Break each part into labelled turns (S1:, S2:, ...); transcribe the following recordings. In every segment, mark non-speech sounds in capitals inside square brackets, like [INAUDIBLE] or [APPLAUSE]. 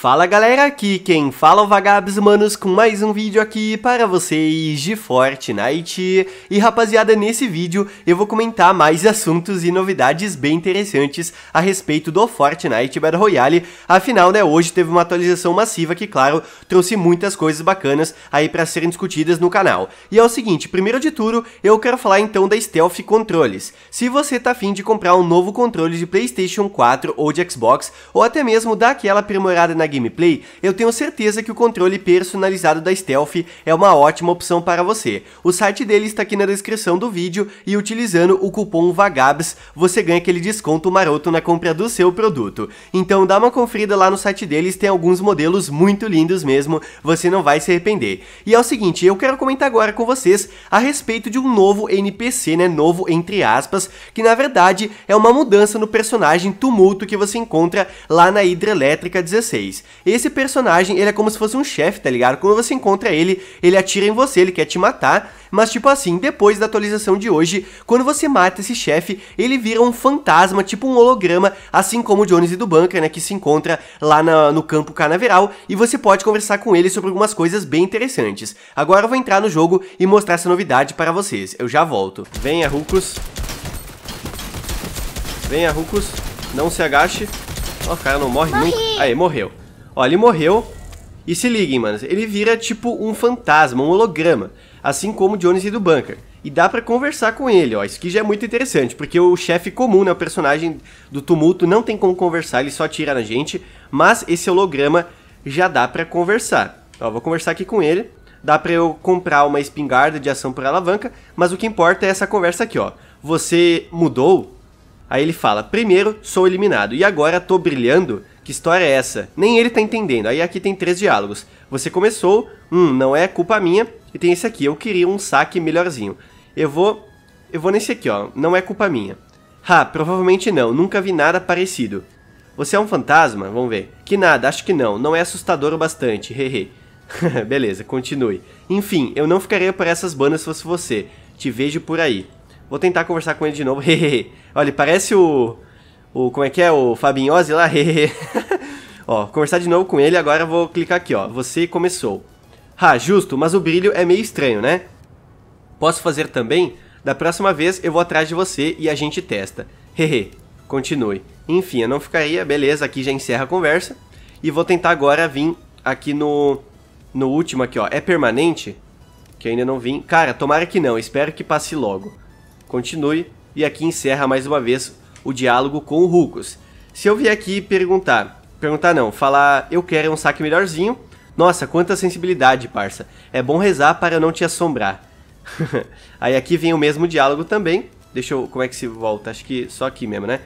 S1: Fala galera, aqui quem fala é o Vagabs Manos com mais um vídeo aqui para vocês de Fortnite. E rapaziada, nesse vídeo eu vou comentar mais assuntos e novidades bem interessantes a respeito do Fortnite Battle Royale. Afinal, né, hoje teve uma atualização massiva que, claro, trouxe muitas coisas bacanas aí para serem discutidas no canal. E é o seguinte, primeiro de tudo, eu quero falar então da Stealth Controles. Se você tá afim de comprar um novo controle de Playstation 4 ou de Xbox, ou até mesmo daquela aprimorada na gameplay, eu tenho certeza que o controle personalizado da Stealth é uma ótima opção para você. O site dele está aqui na descrição do vídeo e utilizando o cupom VAGABS, você ganha aquele desconto maroto na compra do seu produto. Então dá uma conferida lá no site deles, tem alguns modelos muito lindos mesmo, você não vai se arrepender. E é o seguinte, eu quero comentar agora com vocês a respeito de um novo NPC, né, novo entre aspas, que na verdade é uma mudança no personagem Tumulto que você encontra lá na Hidrelétrica 16. Esse personagem, ele é como se fosse um chefe, tá ligado? Quando você encontra ele, ele atira em você, ele quer te matar, mas tipo assim, depois da atualização de hoje, quando você mata esse chefe, ele vira um fantasma, tipo um holograma, assim como o Jones e do Bunker, né, que se encontra lá na, no campo canaveral, e você pode conversar com ele sobre algumas coisas bem interessantes. Agora eu vou entrar no jogo e mostrar essa novidade para vocês, eu já volto. Venha, Rucos. Venha, Rucos. Não se agache. Ó, oh, o cara não morre Morri. nunca. Aí, morreu. Ó, ele morreu. E se liguem, mano. Ele vira tipo um fantasma, um holograma. Assim como o Jones e do Bunker. E dá para conversar com ele, ó. Isso aqui já é muito interessante, porque o chefe comum, né, o personagem do tumulto, não tem como conversar, ele só tira na gente. Mas esse holograma já dá para conversar. Ó, vou conversar aqui com ele. Dá para eu comprar uma espingarda de ação por alavanca, mas o que importa é essa conversa aqui, ó. Você mudou? Aí ele fala: "Primeiro sou eliminado e agora tô brilhando que história é essa? Nem ele tá entendendo. Aí aqui tem três diálogos. Você começou, hum, não é culpa minha. E tem esse aqui, eu queria um saque melhorzinho. Eu vou. Eu vou nesse aqui, ó. Não é culpa minha. Ah, provavelmente não, nunca vi nada parecido. Você é um fantasma? Vamos ver. Que nada, acho que não. Não é assustador o bastante, hehe. [LAUGHS] Beleza, continue. Enfim, eu não ficaria por essas bandas se fosse você. Te vejo por aí. Vou tentar conversar com ele de novo, hehe. [LAUGHS] Olha, parece o o como é que é, o Fabinhozzi lá, [LAUGHS] Ó, conversar de novo com ele, agora vou clicar aqui, ó. Você começou. Ah, justo, mas o brilho é meio estranho, né? Posso fazer também? Da próxima vez eu vou atrás de você e a gente testa. Hehe, continue. Enfim, eu não ficaria, beleza, aqui já encerra a conversa. E vou tentar agora vir aqui no, no último aqui, ó. É permanente? Que ainda não vim. Cara, tomara que não, espero que passe logo. Continue. E aqui encerra mais uma vez o diálogo com o Rucos. Se eu vier aqui perguntar, perguntar não, falar eu quero um saque melhorzinho, nossa, quanta sensibilidade, parça. É bom rezar para não te assombrar. [LAUGHS] Aí aqui vem o mesmo diálogo também. Deixa eu. Como é que se volta? Acho que só aqui mesmo, né?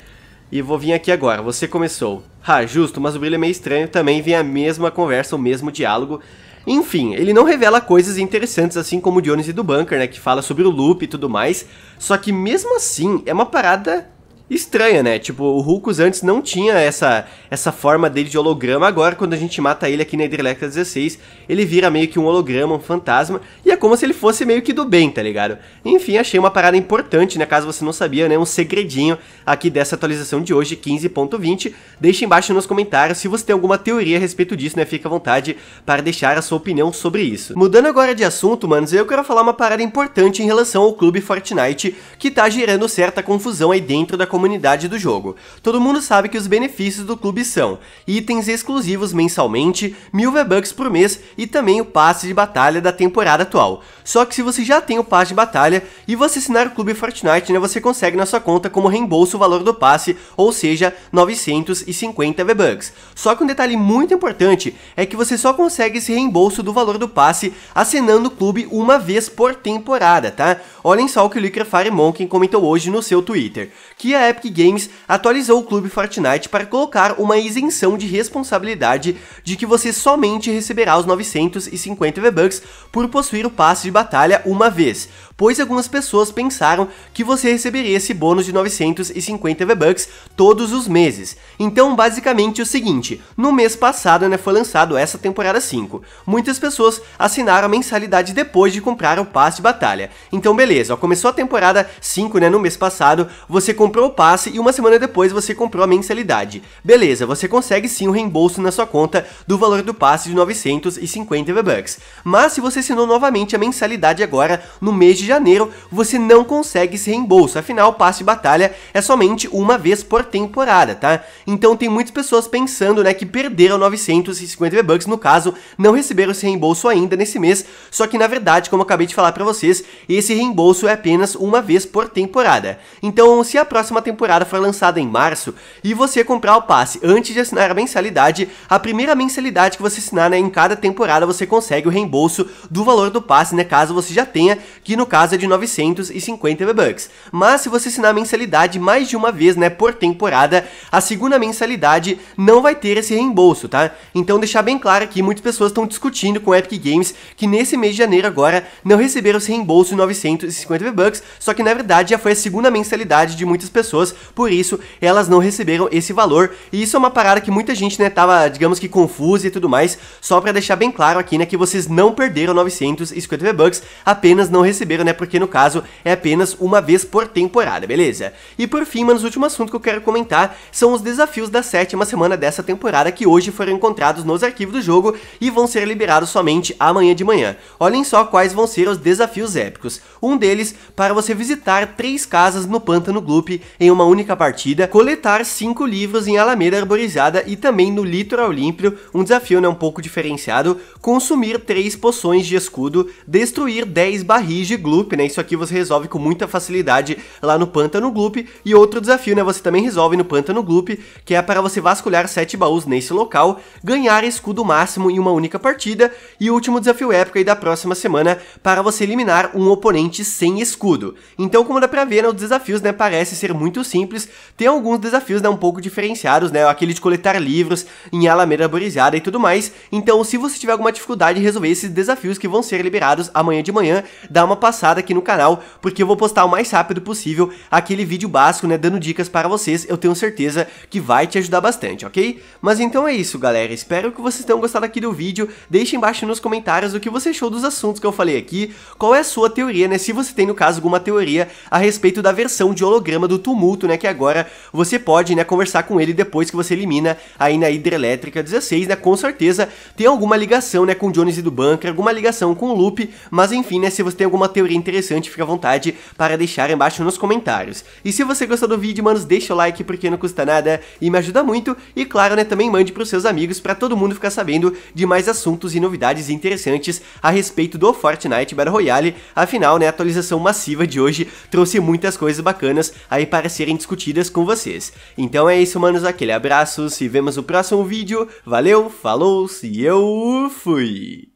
S1: E vou vir aqui agora. Você começou. Ah, justo, mas o brilho é meio estranho. Também vem a mesma conversa, o mesmo diálogo. Enfim, ele não revela coisas interessantes, assim como o Dionísio do Bunker, né? Que fala sobre o loop e tudo mais. Só que mesmo assim, é uma parada estranha, né? Tipo, o Hulkus antes não tinha essa, essa forma dele de holograma. Agora, quando a gente mata ele aqui na Hidrelétrica 16, ele vira meio que um holograma, um fantasma. E é como se ele fosse meio que do bem, tá ligado? Enfim, achei uma parada importante, né? Caso você não sabia, né? Um segredinho aqui dessa atualização de hoje, 15.20. Deixa embaixo nos comentários se você tem alguma teoria a respeito disso, né? Fica à vontade para deixar a sua opinião sobre isso. Mudando agora de assunto, manos, eu quero falar uma parada importante em relação ao clube Fortnite, que tá gerando certa confusão aí dentro da comunidade do jogo. Todo mundo sabe que os benefícios do clube são itens exclusivos mensalmente, mil V-Bucks por mês e também o passe de batalha da temporada atual. Só que se você já tem o passe de batalha e você assinar o clube Fortnite, né, você consegue na sua conta como reembolso o valor do passe, ou seja, 950 V-Bucks. Só que um detalhe muito importante é que você só consegue esse reembolso do valor do passe assinando o clube uma vez por temporada, tá? Olhem só o que o Licker Fire Monkey comentou hoje no seu Twitter, que a é a Epic Games atualizou o clube Fortnite para colocar uma isenção de responsabilidade de que você somente receberá os 950 V-Bucks por possuir o passe de batalha uma vez, pois algumas pessoas pensaram que você receberia esse bônus de 950 V-Bucks todos os meses. Então, basicamente é o seguinte, no mês passado né, foi lançado essa temporada 5. Muitas pessoas assinaram a mensalidade depois de comprar o passe de batalha. Então, beleza, ó, começou a temporada 5 né, no mês passado, você comprou o passe e uma semana depois você comprou a mensalidade. Beleza, você consegue sim o um reembolso na sua conta do valor do passe de 950 V-Bucks. Mas se você assinou novamente a mensalidade agora no mês de janeiro, você não consegue esse reembolso. Afinal, o passe de batalha é somente uma vez por temporada, tá? Então tem muitas pessoas pensando, né, que perderam 950 V-Bucks, no caso, não receberam esse reembolso ainda nesse mês, só que na verdade, como eu acabei de falar para vocês, esse reembolso é apenas uma vez por temporada. Então, se a próxima temporada foi lançada em março e você comprar o passe antes de assinar a mensalidade, a primeira mensalidade que você assinar né, em cada temporada você consegue o reembolso do valor do passe, né, caso você já tenha, que no caso é de 950 V-Bucks. Mas se você assinar a mensalidade mais de uma vez né, por temporada, a segunda mensalidade não vai ter esse reembolso, tá? Então deixar bem claro aqui, muitas pessoas estão discutindo com o Epic Games que nesse mês de janeiro agora não receberam esse reembolso de 950 V-Bucks, só que na verdade já foi a segunda mensalidade de muitas pessoas pessoas, por isso elas não receberam esse valor. E isso é uma parada que muita gente, né, tava, digamos que confusa e tudo mais, só para deixar bem claro aqui, né, que vocês não perderam 950 V-Bucks, apenas não receberam, né, porque no caso é apenas uma vez por temporada, beleza? E por fim, mano, o último assunto que eu quero comentar são os desafios da sétima semana dessa temporada que hoje foram encontrados nos arquivos do jogo e vão ser liberados somente amanhã de manhã. Olhem só quais vão ser os desafios épicos. Um deles, para você visitar três casas no Pântano Gloop em uma única partida, coletar cinco livros em Alameda Arborizada e também no Litoral Límpio, um desafio né, um pouco diferenciado, consumir três poções de escudo, destruir 10 barris de gloop, né? Isso aqui você resolve com muita facilidade lá no Pântano Gloop. E outro desafio, né? Você também resolve no Pântano Gloop, que é para você vasculhar 7 baús nesse local, ganhar escudo máximo em uma única partida. E o último desafio épico aí da próxima semana, para você eliminar um oponente sem escudo. Então, como dá pra ver, né, os desafios, né, parece ser muito muito simples, tem alguns desafios né, um pouco diferenciados, né? Aquele de coletar livros em Alameda borizada e tudo mais. Então, se você tiver alguma dificuldade em resolver esses desafios que vão ser liberados amanhã de manhã, dá uma passada aqui no canal, porque eu vou postar o mais rápido possível aquele vídeo básico, né? Dando dicas para vocês, eu tenho certeza que vai te ajudar bastante, ok? Mas então é isso, galera. Espero que vocês tenham gostado aqui do vídeo. Deixe embaixo nos comentários o que você achou dos assuntos que eu falei aqui. Qual é a sua teoria, né? Se você tem, no caso, alguma teoria a respeito da versão de holograma do tumulto, né? Que agora você pode, né, conversar com ele depois que você elimina aí na hidrelétrica 16, né? Com certeza tem alguma ligação, né, com Jones e do Bunker, alguma ligação com o Loop, mas enfim, né, se você tem alguma teoria interessante, fica à vontade para deixar embaixo nos comentários. E se você gostou do vídeo, manos, deixa o like porque não custa nada e me ajuda muito. E claro, né, também mande para os seus amigos para todo mundo ficar sabendo de mais assuntos e novidades interessantes a respeito do Fortnite Battle Royale. Afinal, né, a atualização massiva de hoje trouxe muitas coisas bacanas aí para para serem discutidas com vocês. Então é isso, manos, aquele abraço, se vemos no próximo vídeo, valeu, falou, se eu fui!